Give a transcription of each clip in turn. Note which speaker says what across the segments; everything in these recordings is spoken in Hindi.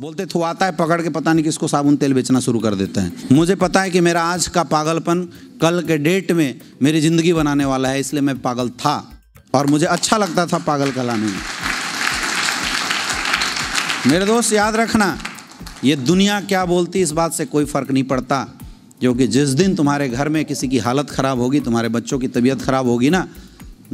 Speaker 1: बोलते थो आता है पकड़ के पता नहीं किसको साबुन तेल बेचना शुरू कर देते हैं मुझे पता है कि मेरा आज का पागलपन कल के डेट में मेरी ज़िंदगी बनाने वाला है इसलिए मैं पागल था और मुझे अच्छा लगता था पागल कहलाने में मेरे दोस्त याद रखना ये दुनिया क्या बोलती इस बात से कोई फ़र्क नहीं पड़ता क्योंकि जिस दिन तुम्हारे घर में किसी की हालत ख़राब होगी तुम्हारे बच्चों की तबीयत ख़राब होगी ना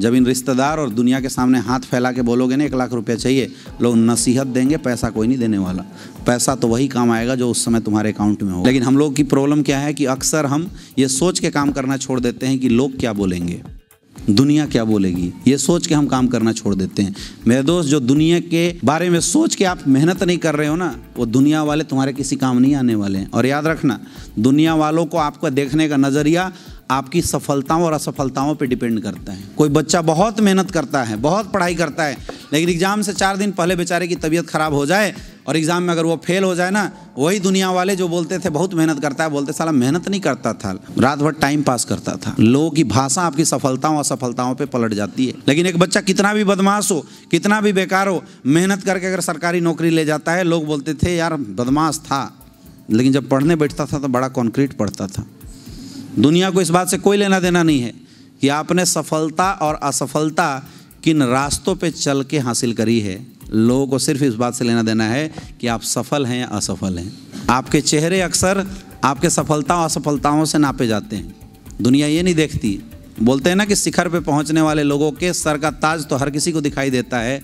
Speaker 1: जब इन रिश्तेदार और दुनिया के सामने हाथ फैला के बोलोगे ना एक लाख रुपया चाहिए लोग नसीहत देंगे पैसा कोई नहीं देने वाला पैसा तो वही काम आएगा जो उस समय तुम्हारे अकाउंट में हो लेकिन हम लोग की प्रॉब्लम क्या है कि अक्सर हम ये सोच के काम करना छोड़ देते हैं कि लोग क्या बोलेंगे दुनिया क्या बोलेगी ये सोच के हम काम करना छोड़ देते हैं मेरे दोस्त जो दुनिया के बारे में सोच के आप मेहनत नहीं कर रहे हो ना वो दुनिया वाले तुम्हारे किसी काम नहीं आने वाले हैं और याद रखना दुनिया वालों को आपका देखने का नज़रिया आपकी सफलताओं और असफलताओं पर डिपेंड करता है कोई बच्चा बहुत मेहनत करता है बहुत पढ़ाई करता है लेकिन एग्ज़ाम से चार दिन पहले बेचारे की तबीयत ख़राब हो जाए और एग्ज़ाम में अगर वो फेल हो जाए ना वही दुनिया वाले जो बोलते थे बहुत मेहनत करता है बोलते साला मेहनत नहीं करता था रात भर टाइम पास करता था लोगों की भाषा आपकी सफलताओं असफलताओं पे पलट जाती है लेकिन एक बच्चा कितना भी बदमाश हो कितना भी बेकार हो मेहनत करके अगर सरकारी नौकरी ले जाता है लोग बोलते थे यार बदमाश था लेकिन जब पढ़ने बैठता था तो बड़ा कॉन्क्रीट पढ़ता था दुनिया को इस बात से कोई लेना देना नहीं है कि आपने सफलता और असफलता किन रास्तों पे चल के हासिल करी है लोगों को सिर्फ इस बात से लेना देना है कि आप सफल हैं या असफल हैं आपके चेहरे अक्सर आपके सफलता और असफलताओं से नापे जाते हैं दुनिया ये नहीं देखती बोलते हैं ना कि शिखर पे पहुंचने वाले लोगों के सर का ताज तो हर किसी को दिखाई देता है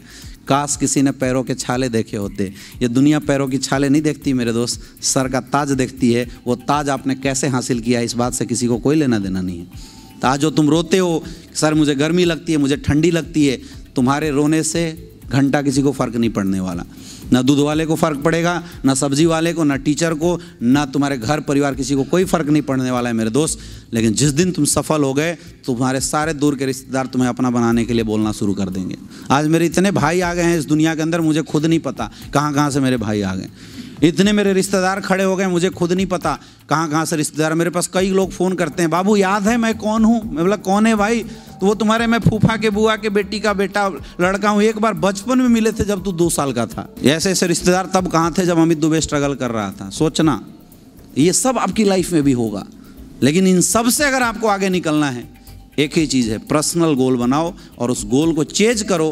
Speaker 1: काश किसी ने पैरों के छाले देखे होते ये दुनिया पैरों की छाले नहीं देखती मेरे दोस्त सर का ताज देखती है वो ताज आपने कैसे हासिल किया इस बात से किसी को कोई लेना देना नहीं है तो आज जो तुम रोते हो सर मुझे गर्मी लगती है मुझे ठंडी लगती है तुम्हारे रोने से घंटा किसी को फर्क नहीं पड़ने वाला ना दूध वाले को फ़र्क पड़ेगा ना सब्जी वाले को ना टीचर को ना तुम्हारे घर परिवार किसी को कोई फ़र्क नहीं पड़ने वाला है मेरे दोस्त लेकिन जिस दिन तुम सफल हो गए तुम्हारे सारे दूर के रिश्तेदार तुम्हें अपना बनाने के लिए बोलना शुरू कर देंगे आज मेरे इतने भाई आ गए हैं इस दुनिया के अंदर मुझे खुद नहीं पता कहाँ कहाँ से मेरे भाई आ गए इतने मेरे रिश्तेदार खड़े हो गए मुझे खुद नहीं पता कहाँ कहाँ से रिश्तेदार मेरे पास कई लोग फ़ोन करते हैं बाबू याद है मैं कौन हूँ मैं बोला कौन है भाई तो वो तुम्हारे मैं फूफा के बुआ के बेटी का बेटा लड़का हूँ एक बार बचपन में मिले थे जब तू दो साल का था ऐसे ऐसे रिश्तेदार तब कहाँ थे जब अमित दुबे स्ट्रगल कर रहा था सोचना ये सब आपकी लाइफ में भी होगा लेकिन इन सब से अगर आपको आगे निकलना है एक ही चीज़ है पर्सनल गोल बनाओ और उस गोल को चेज करो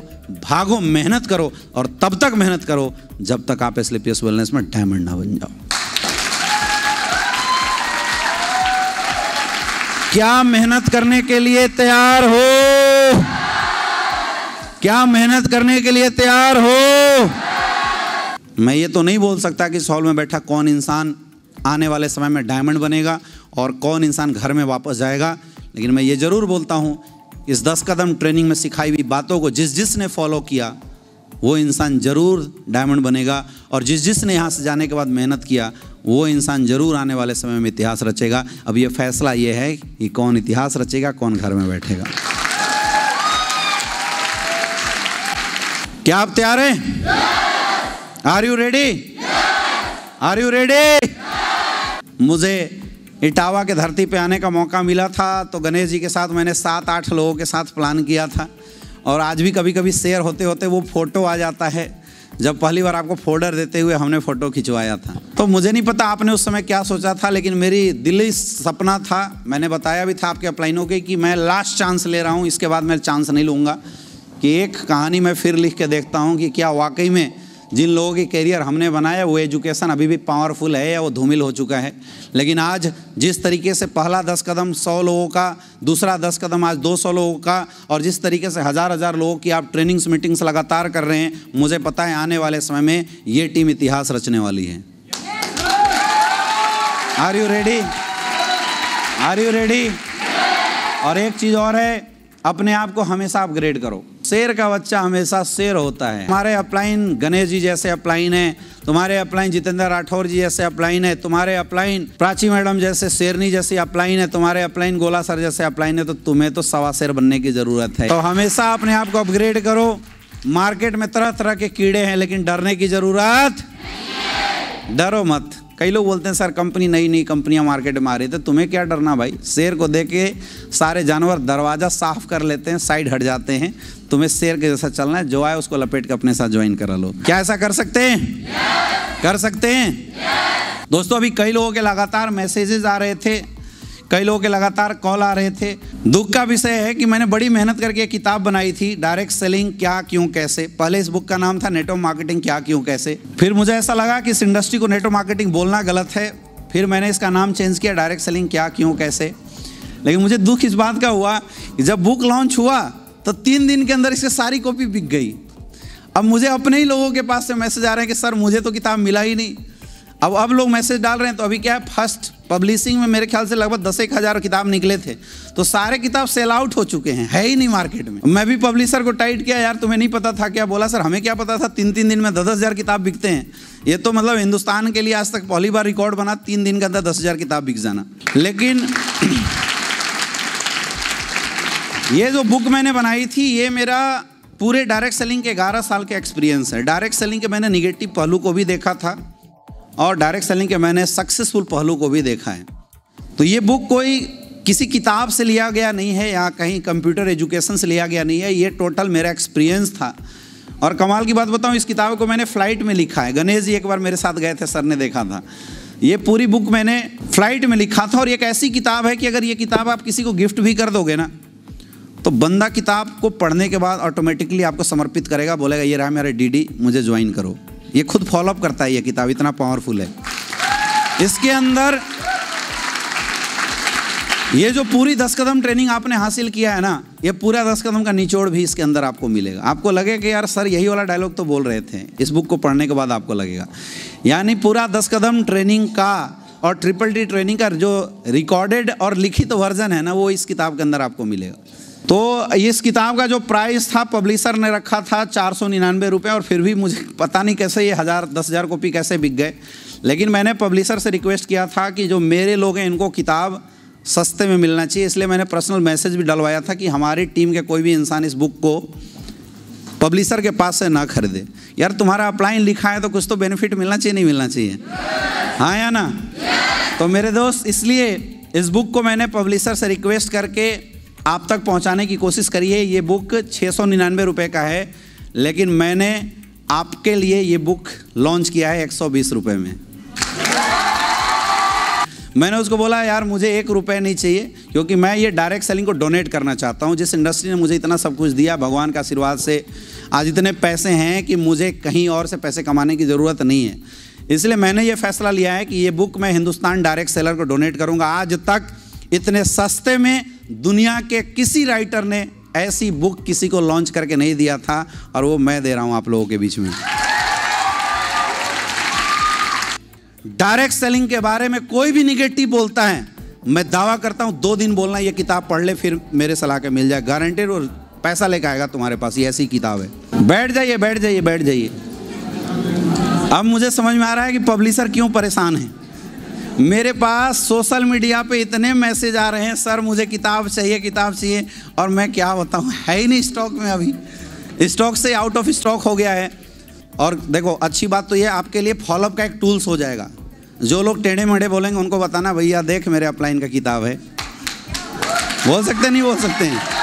Speaker 1: भागो मेहनत करो और तब तक मेहनत करो जब तक आप लिपियस वेलनेस में डायमंड ना बन जाओ क्या मेहनत करने के लिए तैयार हो क्या मेहनत करने के लिए तैयार हो मैं ये तो नहीं बोल सकता कि सॉल में बैठा कौन इंसान आने वाले समय में डायमंड बनेगा और कौन इंसान घर में वापस जाएगा लेकिन मैं ये ज़रूर बोलता हूँ इस दस कदम ट्रेनिंग में सिखाई हुई बातों को जिस जिस ने फॉलो किया वो इंसान ज़रूर डायमंड बनेगा और जिस जिस ने यहाँ से जाने के बाद मेहनत किया वो इंसान ज़रूर आने वाले समय में इतिहास रचेगा अब ये फैसला ये है कि कौन इतिहास रचेगा कौन घर में बैठेगा क्या आप तैयार हैं are you ready are you ready मुझे इटावा के धरती पे आने का मौका मिला था तो गणेश जी के साथ मैंने सात आठ लोगों के साथ प्लान किया था और आज भी कभी कभी शेयर होते होते वो फ़ोटो आ जाता है जब पहली बार आपको फोल्डर देते हुए हमने फ़ोटो खिंचवाया था तो मुझे नहीं पता आपने उस समय क्या सोचा था लेकिन मेरी दिल्ली सपना था मैंने बताया भी था आपके अपलाइनों के कि मैं लास्ट चांस ले रहा हूँ इसके बाद मैं चांस नहीं लूँगा कि एक कहानी मैं फिर लिख के देखता हूँ कि क्या वाकई में जिन लोगों के कैरियर हमने बनाया वो एजुकेशन अभी भी पावरफुल है या वो धूमिल हो चुका है लेकिन आज जिस तरीके से पहला दस कदम सौ लोगों का दूसरा दस कदम आज दो सौ लोगों का और जिस तरीके से हज़ार हज़ार लोगों की आप ट्रेनिंग्स मीटिंग्स लगातार कर रहे हैं मुझे पता है आने वाले समय में ये टीम इतिहास रचने वाली है are you ready are you ready और एक चीज़ और है अपने आप को हमेशा अपग्रेड करो शेर का बच्चा हमेशा शेर होता है हमारे अपलाइन गणेश जी जैसे अपलाइन है तुम्हारे अपलाइन जितेंद्र राठौर जी जैसे अपलाइन है तुम्हारे अपलाइन प्राची मैडम जैसे शेरनी जैसी अपलाइन है तुम्हारे अपलाइन गोला सर जैसे अपलाइन है तो तुम्हें तो सवा शेर बनने की जरूरत है तो हमेशा अपने आप को अपग्रेड करो मार्केट में तरह तरह के कीड़े हैं लेकिन डरने की जरूरत डरो मत कई लोग बोलते हैं सर कंपनी नई नई कंपनियां मार्केट में आ रही तो तुम्हें क्या डरना भाई शेर को देख के सारे जानवर दरवाज़ा साफ कर लेते हैं साइड हट जाते हैं तुम्हें शेर के जैसा चलना है जो आए उसको लपेट के अपने साथ ज्वाइन करा लो क्या ऐसा कर सकते हैं yes! कर सकते हैं yes! दोस्तों अभी कई लोगों के लगातार मैसेजेस आ रहे थे कई लोगों के लगातार कॉल आ रहे थे दुख का विषय है कि मैंने बड़ी मेहनत करके एक किताब बनाई थी डायरेक्ट सेलिंग क्या क्यों कैसे पहले इस बुक का नाम था नेटवर्क मार्केटिंग क्या क्यों कैसे फिर मुझे ऐसा लगा कि इस इंडस्ट्री को नेटवर्क मार्केटिंग बोलना गलत है फिर मैंने इसका नाम चेंज किया डायरेक्ट सेलिंग क्या क्यों कैसे लेकिन मुझे दुख इस बात का हुआ कि जब बुक लॉन्च हुआ तो तीन दिन के अंदर इसकी सारी कॉपी बिक गई अब मुझे अपने ही लोगों के पास से मैसेज आ रहे हैं कि सर मुझे तो किताब मिला ही नहीं अब अब लोग मैसेज डाल रहे हैं तो अभी क्या है फर्स्ट पब्लिशिंग में मेरे ख्याल से लगभग दस एक हज़ार किताब निकले थे तो सारे किताब सेल आउट हो चुके हैं है ही नहीं मार्केट में मैं भी पब्लिशर को टाइट किया यार तुम्हें नहीं पता था क्या बोला सर हमें क्या पता था तीन तीन दिन में दस दस हज़ार किताब बिकते हैं ये तो मतलब हिंदुस्तान के लिए आज तक पहली बार रिकॉर्ड बना तीन दिन के अंदर दस हज़ार किताब बिक जाना लेकिन ये जो बुक मैंने बनाई थी ये मेरा पूरे डायरेक्ट सेलिंग के ग्यारह साल के एक्सपीरियंस है डायरेक्ट सेलिंग के मैंने निगेटिव पहलू को भी देखा था और डायरेक्ट सेलिंग के मैंने सक्सेसफुल पहलू को भी देखा है तो ये बुक कोई किसी किताब से लिया गया नहीं है या कहीं कंप्यूटर एजुकेशन से लिया गया नहीं है ये टोटल मेरा एक्सपीरियंस था और कमाल की बात बताऊँ इस किताब को मैंने फ्लाइट में लिखा है गणेश जी एक बार मेरे साथ गए थे सर ने देखा था ये पूरी बुक मैंने फ्लाइट में लिखा था और एक ऐसी किताब है कि अगर ये किताब आप किसी को गिफ्ट भी कर दोगे ना तो बंदा किताब को पढ़ने के बाद ऑटोमेटिकली आपको समर्पित करेगा बोलेगा ये रहा मेरा डीडी मुझे ज्वाइन करो ये खुद फॉलोअप करता है ये किताब इतना पावरफुल है इसके अंदर ये जो पूरी दस कदम ट्रेनिंग आपने हासिल किया है ना ये पूरा दस कदम का निचोड़ भी इसके अंदर आपको मिलेगा आपको लगेगा कि यार सर यही वाला डायलॉग तो बोल रहे थे इस बुक को पढ़ने के बाद आपको लगेगा यानी पूरा दस कदम ट्रेनिंग का और ट्रिपल डी ट्रेनिंग का जो रिकॉर्डेड और लिखित वर्जन है ना वो इस किताब के अंदर आपको मिलेगा तो इस किताब का जो प्राइस था पब्लिशर ने रखा था चार सौ निन्यानवे रुपये और फिर भी मुझे पता नहीं कैसे ये हज़ार दस हज़ार कॉपी कैसे बिक गए लेकिन मैंने पब्लिशर से रिक्वेस्ट किया था कि जो मेरे लोग हैं इनको किताब सस्ते में मिलना चाहिए इसलिए मैंने पर्सनल मैसेज भी डलवाया था कि हमारी टीम के कोई भी इंसान इस बुक को पब्लिशर के पास से ना खरीदे यार तुम्हारा अप्लाइन लिखा है तो कुछ तो बेनिफिट मिलना चाहिए नहीं मिलना चाहिए yes! हाँ या ना yes! तो मेरे दोस्त इसलिए इस बुक को मैंने पब्लिशर से रिक्वेस्ट करके आप तक पहुंचाने की कोशिश करिए ये बुक छः सौ निन्यानवे रुपये का है लेकिन मैंने आपके लिए ये बुक लॉन्च किया है एक सौ बीस रुपये में मैंने उसको बोला यार मुझे एक रुपये नहीं चाहिए क्योंकि मैं ये डायरेक्ट सेलिंग को डोनेट करना चाहता हूँ जिस इंडस्ट्री ने मुझे इतना सब कुछ दिया भगवान का आशीर्वाद से आज इतने पैसे हैं कि मुझे कहीं और से पैसे कमाने की ज़रूरत नहीं है इसलिए मैंने ये फैसला लिया है कि ये बुक मैं हिंदुस्तान डायरेक्ट सेलर को डोनेट करूँगा आज तक इतने सस्ते में दुनिया के किसी राइटर ने ऐसी बुक किसी को लॉन्च करके नहीं दिया था और वो मैं दे रहा हूं आप लोगों के बीच में डायरेक्ट सेलिंग के बारे में कोई भी निगेटिव बोलता है मैं दावा करता हूं दो दिन बोलना ये किताब पढ़ ले फिर मेरे सलाह के मिल जाए गारंटेड और पैसा लेके आएगा तुम्हारे पास ये ऐसी किताब है बैठ जाइए बैठ जाइए बैठ जाइए अब मुझे समझ में आ रहा है कि पब्लिशर क्यों परेशान है मेरे पास सोशल मीडिया पे इतने मैसेज आ रहे हैं सर मुझे किताब चाहिए किताब चाहिए और मैं क्या बताऊँ है ही नहीं स्टॉक में अभी स्टॉक से आउट ऑफ स्टॉक हो गया है और देखो अच्छी बात तो ये आपके लिए फॉलोअप का एक टूल्स हो जाएगा जो लोग टेढ़े मेढ़े बोलेंगे उनको बताना भैया देख मेरे अपलाइन का किताब है बोल सकते नहीं बोल सकते हैं